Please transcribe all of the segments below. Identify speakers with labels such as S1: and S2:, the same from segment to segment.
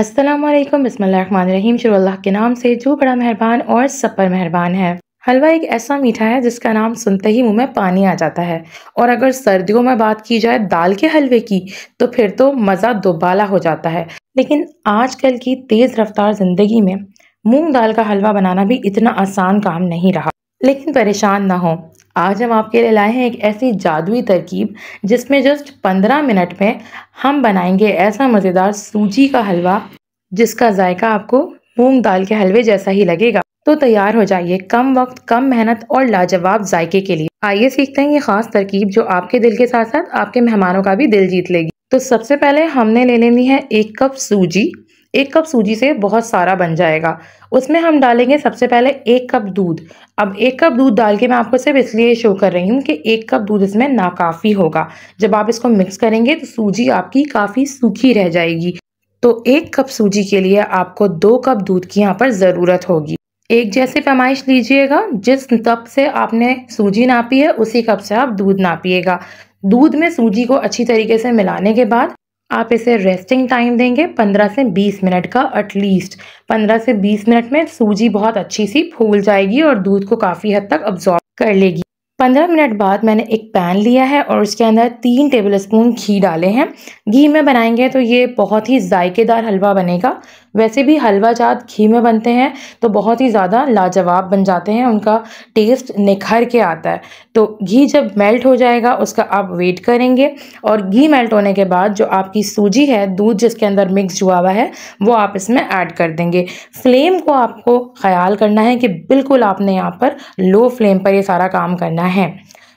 S1: अस्सलाम वालेकुम बिस्मिल्लाहिर्रहमानिर्रहीम शुरू अल्लाह के नाम से जो बड़ा मेहरबान और सब पर मेहरबान है हलवा एक ऐसा मीठा है जिसका नाम सुनते ही मुंह में पानी आ जाता है और अगर सर्दियों में बात की जाए दाल के हलवे की तो फिर तो मज़ा दोबाला हो जाता है लेकिन आजकल की तेज़ रफ्तार ज़िंदगी में मूंग दाल का हलवा बनाना भी इतना आसान काम नहीं रहा लेकिन परेशान ना हो आज हम आपके लिए लाए हैं एक ऐसी जादुई तरकीब जिसमें जस्ट पंद्रह मिनट में हम बनाएंगे ऐसा मज़ेदार सूजी का हलवा जिसका जायका आपको मूंग दाल के हलवे जैसा ही लगेगा तो तैयार हो जाइए कम वक्त कम मेहनत और लाजवाब जायके के लिए आइए सीखते हैं ये खास तरकीब जो आपके दिल के साथ साथ आपके मेहमानों का भी दिल जीत लेगी तो सबसे पहले हमने ले लेनी है एक कप सूजी एक कप सूजी से बहुत सारा बन जाएगा उसमें हम डालेंगे सबसे पहले एक कप दूध अब एक कप दूध डाल के मैं आपको सिर्फ इसलिए शो कर रही हूँ कि एक कप दूध इसमें नाकाफ़ी होगा जब आप इसको मिक्स करेंगे तो सूजी आपकी काफ़ी सूखी रह जाएगी तो एक कप सूजी के लिए आपको दो कप दूध की यहाँ पर ज़रूरत होगी एक जैसे पैमाइश लीजिएगा जिस कप से आपने सूजी नापी है उसी कप से आप दूध नापिएगा दूध में सूजी को अच्छी तरीके से मिलाने के बाद आप इसे रेस्टिंग टाइम देंगे 15 से 20 मिनट का एटलीस्ट 15 से 20 मिनट में सूजी बहुत अच्छी सी फूल जाएगी और दूध को काफ़ी हद तक अब्जॉर्ब कर लेगी पंद्रह मिनट बाद मैंने एक पैन लिया है और उसके अंदर तीन टेबल स्पून घी डाले हैं घी में बनाएंगे तो ये बहुत ही जायकेदार हलवा बनेगा वैसे भी हलवा जात घी में बनते हैं तो बहुत ही ज़्यादा लाजवाब बन जाते हैं उनका टेस्ट निखर के आता है तो घी जब मेल्ट हो जाएगा उसका आप वेट करेंगे और घी मेल्ट होने के बाद जो आपकी सूजी है दूध जिसके अंदर मिक्स हुआ हुआ है वो आप इसमें ऐड कर देंगे फ्लेम को आपको ख्याल करना है कि बिल्कुल आपने यहाँ पर लो फ्लेम पर ये सारा काम करना है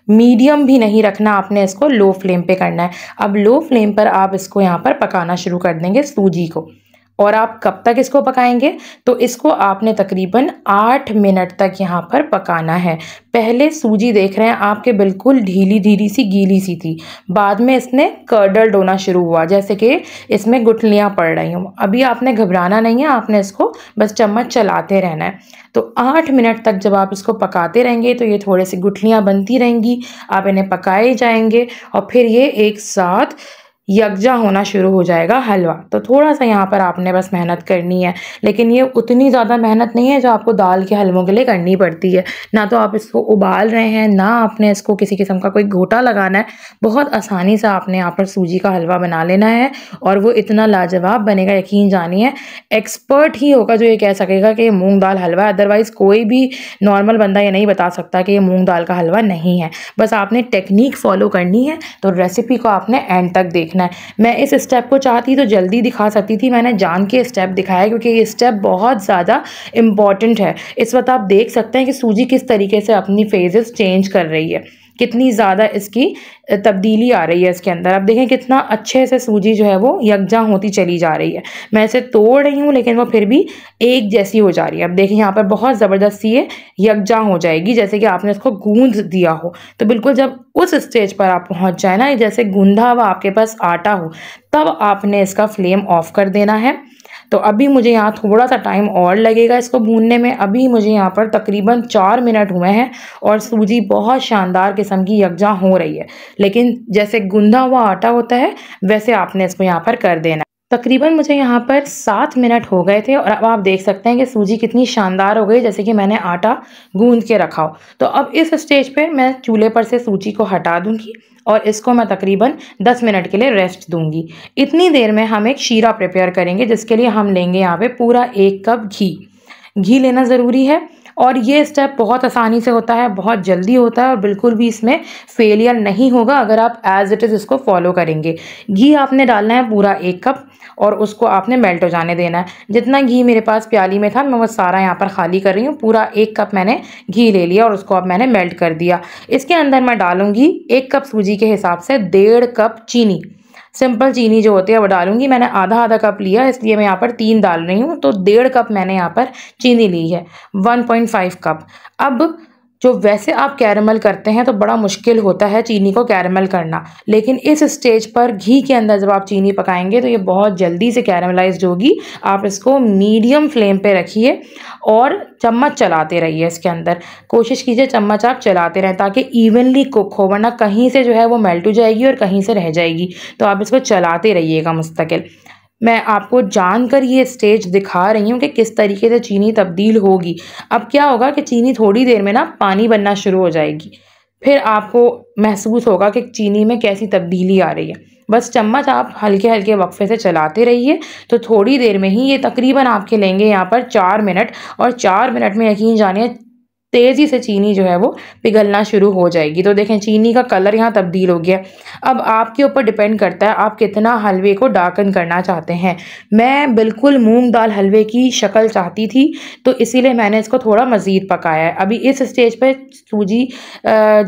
S1: मीडियम भी नहीं रखना आपने इसको लो फ्लेम पे करना है अब लो फ्लेम पर आप इसको यहाँ पर पकाना शुरू कर देंगे सूजी को और आप कब तक इसको पकाएंगे तो इसको आपने तकरीबन आठ मिनट तक यहाँ पर पकाना है पहले सूजी देख रहे हैं आपके बिल्कुल ढीली ढीली सी गीली सी थी बाद में इसने कर्डल्ड होना शुरू हुआ जैसे कि इसमें गुठलियाँ पड़ रही हूँ अभी आपने घबराना नहीं है आपने इसको बस चम्मच चलाते रहना है तो आठ मिनट तक जब आप इसको पकाते रहेंगे तो ये थोड़े से गुठलियाँ बनती रहेंगी आप इन्हें पकाए जाएंगे और फिर ये एक साथ यकजा होना शुरू हो जाएगा हलवा तो थोड़ा सा यहाँ पर आपने बस मेहनत करनी है लेकिन ये उतनी ज़्यादा मेहनत नहीं है जो आपको दाल के हलवों के लिए करनी पड़ती है ना तो आप इसको उबाल रहे हैं ना आपने इसको किसी किस्म का कोई घोटा लगाना है बहुत आसानी से आपने यहाँ पर सूजी का हलवा बना लेना है और वो इतना लाजवाब बनेगा यकीन जानिए एक्सपर्ट ही होगा जो ये कह सकेगा कि ये मूँग दाल हलवा है अदरवाइज़ कोई भी नॉर्मल बंदा ये नहीं बता सकता कि ये मूँग दाल का हलवा नहीं है बस आपने टेक्निक फॉलो करनी है तो रेसिपी को आपने एंड तक देखना देखना है मैं इस स्टेप को चाहती तो जल्दी दिखा सकती थी मैंने जान के स्टेप दिखाया क्योंकि ये स्टेप बहुत ज़्यादा इम्पॉर्टेंट है इस वक्त आप देख सकते हैं कि सूजी किस तरीके से अपनी फेजेस चेंज कर रही है कितनी ज़्यादा इसकी तब्दीली आ रही है इसके अंदर अब देखें कितना अच्छे से सूजी जो है वो यकजा होती चली जा रही है मैं इसे तोड़ रही हूँ लेकिन वो फिर भी एक जैसी हो जा रही है अब देखें यहाँ पर बहुत ज़बरदस्ती ये यकजा हो जाएगी जैसे कि आपने इसको गूंद दिया हो तो बिल्कुल जब उस स्टेज पर आप पहुँच जाए ना जैसे गूंधा हुआ आपके पास आटा हो तब आपने इसका फ्लेम ऑफ कर देना है तो अभी मुझे यहाँ थोड़ा सा टाइम और लगेगा इसको भूनने में अभी मुझे यहाँ पर तकरीबन चार मिनट हुए हैं और सूजी बहुत शानदार किस्म की यकजा हो रही है लेकिन जैसे गूंधा हुआ आटा होता है वैसे आपने इसको यहाँ पर कर देना तकरीबन मुझे यहाँ पर सात मिनट हो गए थे और अब आप देख सकते हैं कि सूजी कितनी शानदार हो गई जैसे कि मैंने आटा गूंद के रखा हो तो अब इस स्टेज पे मैं चूल्हे पर से सूजी को हटा दूंगी और इसको मैं तकरीबन दस मिनट के लिए रेस्ट दूंगी इतनी देर में हम एक शीरा प्रिपेयर करेंगे जिसके लिए हम लेंगे यहाँ पर पूरा एक कप घी घी लेना ज़रूरी है और ये स्टेप बहुत आसानी से होता है बहुत जल्दी होता है और बिल्कुल भी इसमें फेलियर नहीं होगा अगर आप एज इट इज़ इसको फॉलो करेंगे घी आपने डालना है पूरा एक कप और उसको आपने मेल्ट हो जाने देना है जितना घी मेरे पास प्याली में था मैं वो सारा यहाँ पर खाली कर रही हूँ पूरा एक कप मैंने घी ले लिया और उसको अब मैंने मेल्ट कर दिया इसके अंदर मैं डालूँगी एक कप सूजी के हिसाब से डेढ़ कप चीनी सिंपल चीनी जो होती है वो डालूंगी मैंने आधा आधा कप लिया इसलिए मैं यहाँ पर तीन डाल रही हूँ तो डेढ़ कप मैंने यहाँ पर चीनी ली है वन पॉइंट फाइव कप अब जो वैसे आप कैरमल करते हैं तो बड़ा मुश्किल होता है चीनी को कैरमल करना लेकिन इस स्टेज पर घी के अंदर जब आप चीनी पकाएंगे तो ये बहुत जल्दी से कैरमलाइज होगी आप इसको मीडियम फ्लेम पे रखिए और चम्मच चलाते रहिए इसके अंदर कोशिश कीजिए चम्मच आप चलाते रहें ताकि इवनली कुक हो वरना कहीं से जो है वो मेल्ट हो जाएगी और कहीं से रह जाएगी तो आप इसको चलाते रहिएगा मुस्तकिल मैं आपको जानकर ये स्टेज दिखा रही हूँ कि किस तरीके से चीनी तब्दील होगी अब क्या होगा कि चीनी थोड़ी देर में ना पानी बनना शुरू हो जाएगी फिर आपको महसूस होगा कि चीनी में कैसी तब्दीली आ रही है बस चम्मच आप हल्के हल्के वक्फे से चलाते रहिए तो थोड़ी देर में ही ये तकरीबन आपके लेंगे यहाँ पर चार मिनट और चार मिनट में यकीन जानिए तेज़ी से चीनी जो है वो पिघलना शुरू हो जाएगी तो देखें चीनी का कलर यहाँ तब्दील हो गया अब आपके ऊपर डिपेंड करता है आप कितना हलवे को डार्कन करना चाहते हैं मैं बिल्कुल मूंग दाल हलवे की शक्ल चाहती थी तो इसीलिए मैंने इसको थोड़ा मज़ीद पकाया है अभी इस स्टेज पर सूजी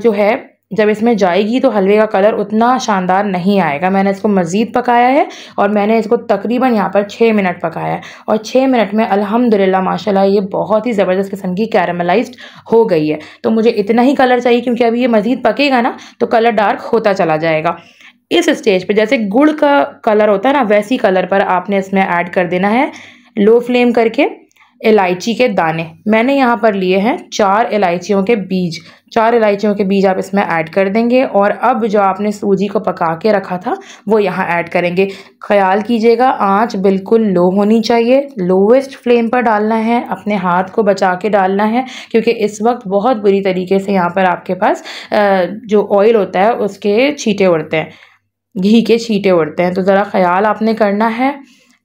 S1: जो है जब इसमें जाएगी तो हलवे का कलर उतना शानदार नहीं आएगा मैंने इसको मज़ीद पकाया है और मैंने इसको तकरीबन यहाँ पर छः मिनट पकाया है और छः मिनट में अल्हम्दुलिल्लाह माशाल्लाह ये बहुत ही ज़बरदस्त किस्म की कैरमलाइज्ड हो गई है तो मुझे इतना ही कलर चाहिए क्योंकि अभी ये मज़ीद पकेगा ना तो कलर डार्क होता चला जाएगा इस स्टेज पर जैसे गुड़ का कलर होता है ना वैसी कलर पर आपने इसमें ऐड कर देना है लो फ्लेम करके इलायची के दाने मैंने यहाँ पर लिए हैं चार इलायचियों के बीज चार इलायचियों के बीज आप इसमें ऐड कर देंगे और अब जो आपने सूजी को पका के रखा था वो यहाँ ऐड करेंगे ख्याल कीजिएगा आँच बिल्कुल लो होनी चाहिए लोवेस्ट फ्लेम पर डालना है अपने हाथ को बचा के डालना है क्योंकि इस वक्त बहुत बुरी तरीके से यहाँ पर आपके पास जो ऑयल होता है उसके छीटे उड़ते हैं घी के छीटे उड़ते हैं तो ज़रा ख्याल आपने करना है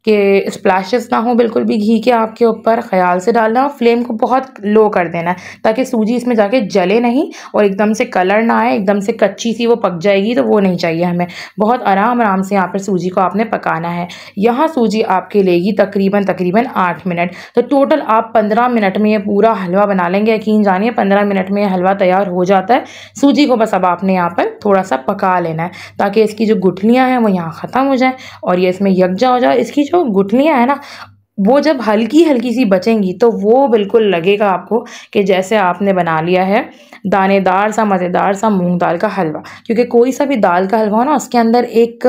S1: कि स्प्लैशेस ना हो बिल्कुल भी घी के आपके ऊपर ख्याल से डालना और फ्लेम को बहुत लो कर देना है ताकि सूजी इसमें जाके जले नहीं और एकदम से कलर ना आए एकदम से कच्ची सी वो पक जाएगी तो वो नहीं चाहिए हमें बहुत आराम आराम से यहाँ पर सूजी को आपने पकाना है यहाँ सूजी आपके लेगी तकरीबन तकरीबन आठ मिनट तो टोटल आप पंद्रह मिनट में ये पूरा हलवा बना लेंगे यकीन जानिए पंद्रह मिनट में हलवा तैयार हो जाता है सूजी को बस अब आपने यहाँ पर थोड़ा सा पका लेना है ताकि इसकी जो गुठलियाँ हैं वो यहाँ ख़त्म हो जाएँ और ये इसमें यकजा हो जाए इसकी जो गुठलियाँ हैं ना वो जब हल्की हल्की सी बचेंगी तो वो बिल्कुल लगेगा आपको कि जैसे आपने बना लिया है दानेदार सा मज़ेदार सा मूंग दाल का हलवा क्योंकि कोई सा भी दाल का हलवा हो ना उसके अंदर एक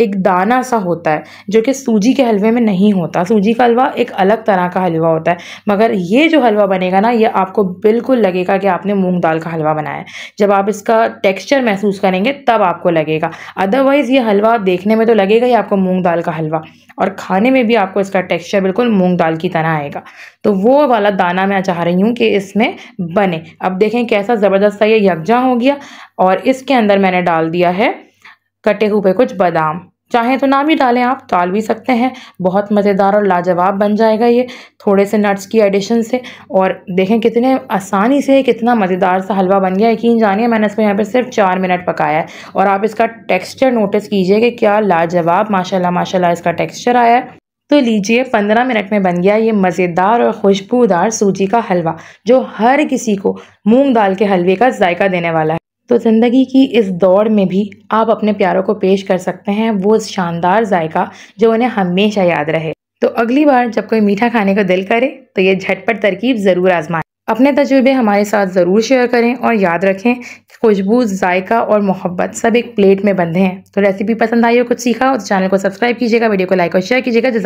S1: एक दाना सा होता है जो कि सूजी के हलवे में नहीं होता सूजी का हलवा एक अलग तरह का हलवा होता है मगर ये जो हलवा बनेगा ना ये आपको बिल्कुल लगेगा कि आपने मूँग दाल का हलवा बनाया है जब आप इसका टेक्स्चर महसूस करेंगे तब आपको लगेगा अदरवाइज़ ये हलवा देखने में तो लगेगा ही आपको मूँग दाल का हलवा और खाने में भी आपको इसका टेक्सचर बिल्कुल मूंग दाल की तरह आएगा तो वो वाला दाना मैं चाह रही हूँ कि इसमें बने अब देखें कैसा ज़बरदस्त सा ये यकजा हो गया और इसके अंदर मैंने डाल दिया है कटे हुए कुछ बादाम चाहें तो ना भी डालें आप डाल भी सकते हैं बहुत मज़ेदार और लाजवाब बन जाएगा ये थोड़े से नट्स की एडिशन से और देखें कितने आसानी से कितना मज़ेदार सा हलवा बन गया यकीन जानिए मैंने इसको यहाँ पर सिर्फ चार मिनट पकाया है और आप इसका टेक्सचर नोटिस कीजिए कि क्या लाजवाब माशाल्लाह माशाल्लाह इसका टेक्स्चर आया है तो लीजिए पंद्रह मिनट में बन गया ये मज़ेदार और खुशबूदार सूजी का हलवा जो हर किसी को मूंग दाल के हलवे का जायका देने वाला है तो ज़िंदगी की इस दौड़ में भी आप अपने प्यारों को पेश कर सकते हैं वो शानदार जायका जो उन्हें हमेशा याद रहे तो अगली बार जब कोई मीठा खाने का दिल करे तो ये झटपट तरकीब ज़रूर आजमाएं अपने तजुर्बे हमारे साथ ज़रूर शेयर करें और याद रखें खुशबू जायका और मोहब्बत सब एक प्लेट में बंधे हैं तो रेसिपी पसंद आई हो कुछ सीखा हो तो चैनल को सब्सक्राइब कीजिएगा वीडियो को लाइक और शेयर कीजिएगा